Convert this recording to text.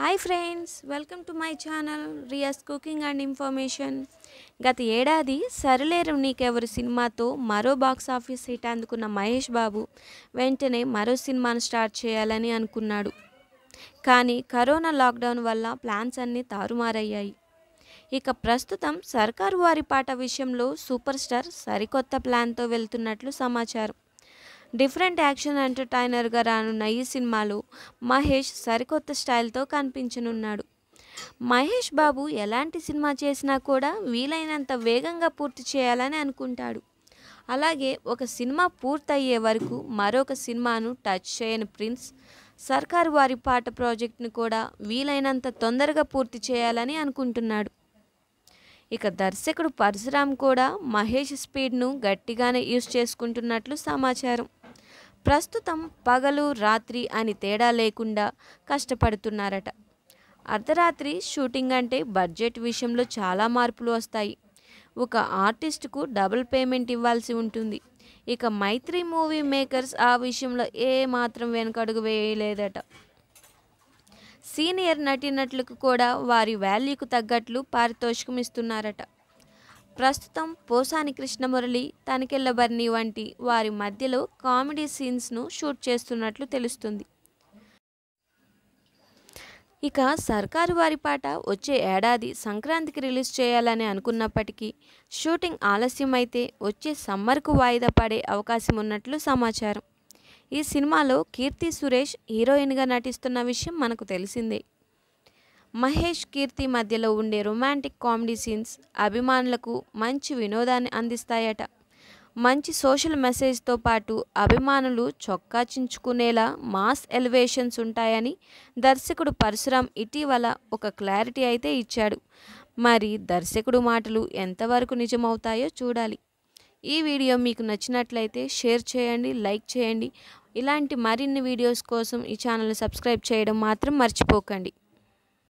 hi friends welcome to my channel రియాస్ cooking and information గత ఏడాది సరలేరు నీకెవరు సినిమాతో మరో బాక్స్ ఆఫీస్ హిట్ అందుకున్న మహేష్ బాబు వెంటనే మరో సినిమాను స్టార్ట్ చేయాలని అనుకున్నాడు కానీ కరోనా లాక్డౌన్ వల్ల ప్లాన్స్ అన్నీ తారుమారయ్యాయి ఇక ప్రస్తుతం సర్కారు వారి పాట విషయంలో సూపర్ స్టార్ సరికొత్త ప్లాన్తో వెళ్తున్నట్లు సమాచారం డిఫరెంట్ యాక్షన్ ఎంటర్టైనర్గా రానున్న ఈ సినిమాలో మహేష్ సరికొత్త స్టైల్తో కనిపించనున్నాడు మహేష్ బాబు ఎలాంటి సినిమా చేసినా కూడా వీలైనంత వేగంగా పూర్తి చేయాలని అనుకుంటాడు అలాగే ఒక సినిమా పూర్తయ్యే వరకు మరొక సినిమాను టచ్ చేయని ప్రిన్స్ సర్కారు వారి పాట ప్రాజెక్టును కూడా వీలైనంత తొందరగా పూర్తి చేయాలని అనుకుంటున్నాడు ఇక దర్శకుడు పరశురామ్ కూడా మహేష్ స్పీడ్ను గట్టిగానే యూజ్ చేసుకుంటున్నట్లు సమాచారం ప్రస్తుతం పగలు రాత్రి అని తేడా లేకుండా కష్టపడుతున్నారట అర్ధరాత్రి షూటింగ్ అంటే బడ్జెట్ విషయంలో చాలా మార్పులు వస్తాయి ఒక ఆర్టిస్ట్కు డబుల్ పేమెంట్ ఇవ్వాల్సి ఉంటుంది ఇక మైత్రి మూవీ మేకర్స్ ఆ విషయంలో ఏ మాత్రం వెనకడుగు వేయలేదట సీనియర్ నటీనటులకు కూడా వారి వాల్యూకు తగ్గట్లు పారితోషికం ఇస్తున్నారట ప్రస్తుతం పోసాని కృష్ణమురళి తనకెళ్ళబర్ని వంటి వారి మధ్యలో కామెడీ సీన్స్ను షూట్ చేస్తున్నట్లు తెలుస్తుంది ఇక సర్కారు వారి పాట వచ్చే ఏడాది సంక్రాంతికి రిలీజ్ చేయాలని అనుకున్నప్పటికీ షూటింగ్ ఆలస్యమైతే వచ్చే సమ్మర్కు వాయిదా పడే అవకాశం ఉన్నట్లు సమాచారం ఈ సినిమాలో కీర్తి సురేష్ హీరోయిన్గా నటిస్తున్న విషయం మనకు తెలిసిందే మహేష్ కీర్తి మధ్యలో ఉండే రొమాంటిక్ కామెడీ సీన్స్ అభిమానులకు మంచి వినోదాన్ని అందిస్తాయట మంచి సోషల్ మెసేజ్తో పాటు అభిమానులు చొక్కా చించుకునేలా మాస్ ఎలివేషన్స్ ఉంటాయని దర్శకుడు పరశురామ్ ఇటీవల ఒక క్లారిటీ అయితే ఇచ్చాడు మరి దర్శకుడు మాటలు ఎంతవరకు నిజమవుతాయో చూడాలి ఈ వీడియో మీకు నచ్చినట్లయితే షేర్ చేయండి లైక్ చేయండి ఇలాంటి మరిన్ని వీడియోస్ కోసం ఈ ఛానల్ సబ్స్క్రైబ్ చేయడం మాత్రం మర్చిపోకండి